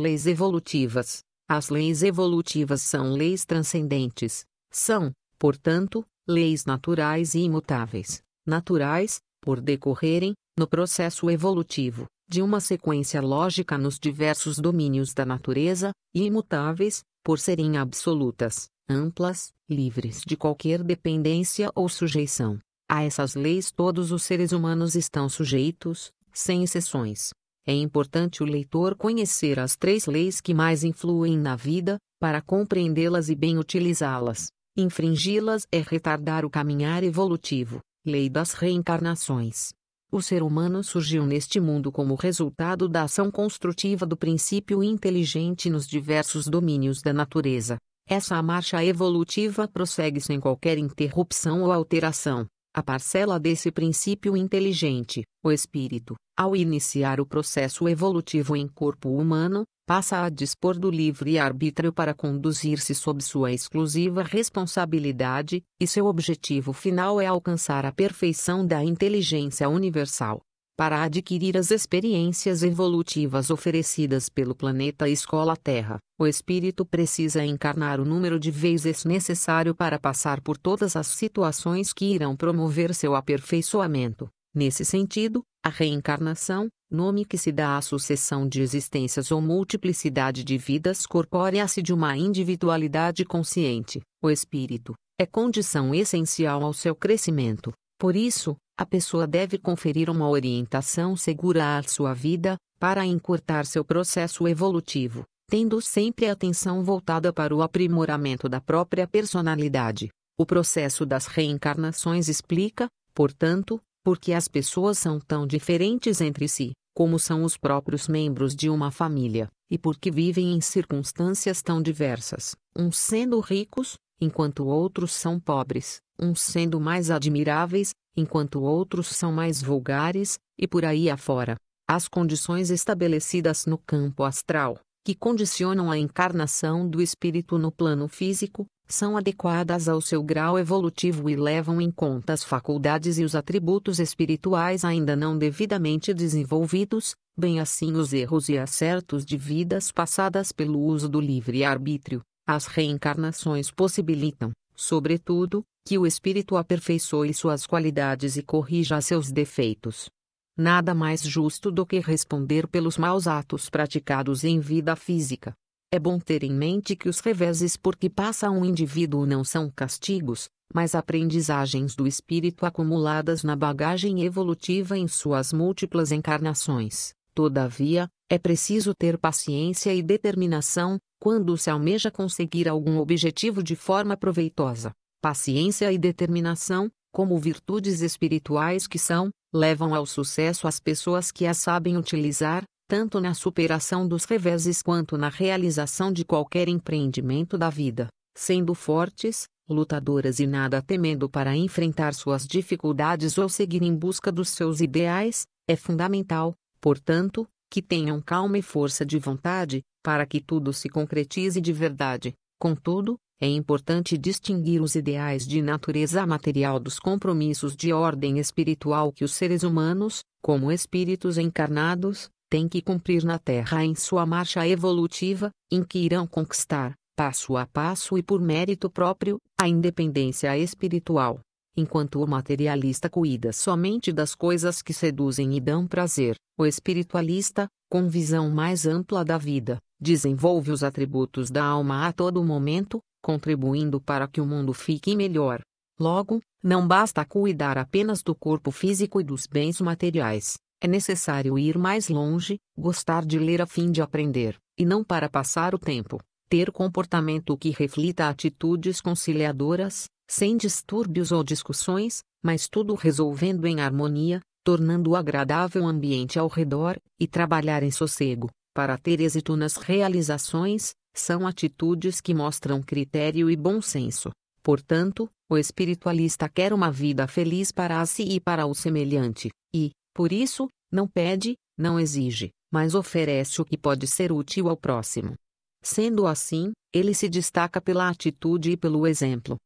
Leis evolutivas. As leis evolutivas são leis transcendentes. São, portanto, leis naturais e imutáveis, naturais, por decorrerem, no processo evolutivo, de uma sequência lógica nos diversos domínios da natureza, e imutáveis, por serem absolutas, amplas, livres de qualquer dependência ou sujeição. A essas leis todos os seres humanos estão sujeitos, sem exceções. É importante o leitor conhecer as três leis que mais influem na vida, para compreendê-las e bem utilizá-las. Infringi-las é retardar o caminhar evolutivo. Lei das reencarnações. O ser humano surgiu neste mundo como resultado da ação construtiva do princípio inteligente nos diversos domínios da natureza. Essa marcha evolutiva prossegue sem qualquer interrupção ou alteração. A parcela desse princípio inteligente, o espírito, ao iniciar o processo evolutivo em corpo humano, passa a dispor do livre arbítrio para conduzir-se sob sua exclusiva responsabilidade, e seu objetivo final é alcançar a perfeição da inteligência universal para adquirir as experiências evolutivas oferecidas pelo planeta Escola Terra, o espírito precisa encarnar o número de vezes necessário para passar por todas as situações que irão promover seu aperfeiçoamento. Nesse sentido, a reencarnação, nome que se dá à sucessão de existências ou multiplicidade de vidas corpórea-se de uma individualidade consciente, o espírito, é condição essencial ao seu crescimento. Por isso, a pessoa deve conferir uma orientação segura à sua vida, para encurtar seu processo evolutivo, tendo sempre a atenção voltada para o aprimoramento da própria personalidade. O processo das reencarnações explica, portanto, por que as pessoas são tão diferentes entre si, como são os próprios membros de uma família, e por que vivem em circunstâncias tão diversas, uns sendo ricos, enquanto outros são pobres, uns sendo mais admiráveis, enquanto outros são mais vulgares, e por aí afora. As condições estabelecidas no campo astral, que condicionam a encarnação do espírito no plano físico, são adequadas ao seu grau evolutivo e levam em conta as faculdades e os atributos espirituais ainda não devidamente desenvolvidos, bem assim os erros e acertos de vidas passadas pelo uso do livre-arbítrio. As reencarnações possibilitam, sobretudo, que o espírito aperfeiçoe suas qualidades e corrija seus defeitos. Nada mais justo do que responder pelos maus atos praticados em vida física. É bom ter em mente que os reveses por que passa um indivíduo não são castigos, mas aprendizagens do espírito acumuladas na bagagem evolutiva em suas múltiplas encarnações. Todavia, é preciso ter paciência e determinação, quando se almeja conseguir algum objetivo de forma proveitosa. Paciência e determinação, como virtudes espirituais que são, levam ao sucesso as pessoas que as sabem utilizar, tanto na superação dos reveses quanto na realização de qualquer empreendimento da vida, sendo fortes, lutadoras e nada temendo para enfrentar suas dificuldades ou seguir em busca dos seus ideais, é fundamental, Portanto, que tenham calma e força de vontade, para que tudo se concretize de verdade. Contudo, é importante distinguir os ideais de natureza material dos compromissos de ordem espiritual que os seres humanos, como espíritos encarnados, têm que cumprir na Terra em sua marcha evolutiva, em que irão conquistar, passo a passo e por mérito próprio, a independência espiritual. Enquanto o materialista cuida somente das coisas que seduzem e dão prazer, o espiritualista, com visão mais ampla da vida, desenvolve os atributos da alma a todo momento, contribuindo para que o mundo fique melhor. Logo, não basta cuidar apenas do corpo físico e dos bens materiais. É necessário ir mais longe, gostar de ler a fim de aprender, e não para passar o tempo, ter comportamento que reflita atitudes conciliadoras, sem distúrbios ou discussões, mas tudo resolvendo em harmonia, tornando agradável o ambiente ao redor, e trabalhar em sossego, para ter êxito nas realizações, são atitudes que mostram critério e bom senso. Portanto, o espiritualista quer uma vida feliz para si e para o semelhante, e, por isso, não pede, não exige, mas oferece o que pode ser útil ao próximo. Sendo assim, ele se destaca pela atitude e pelo exemplo.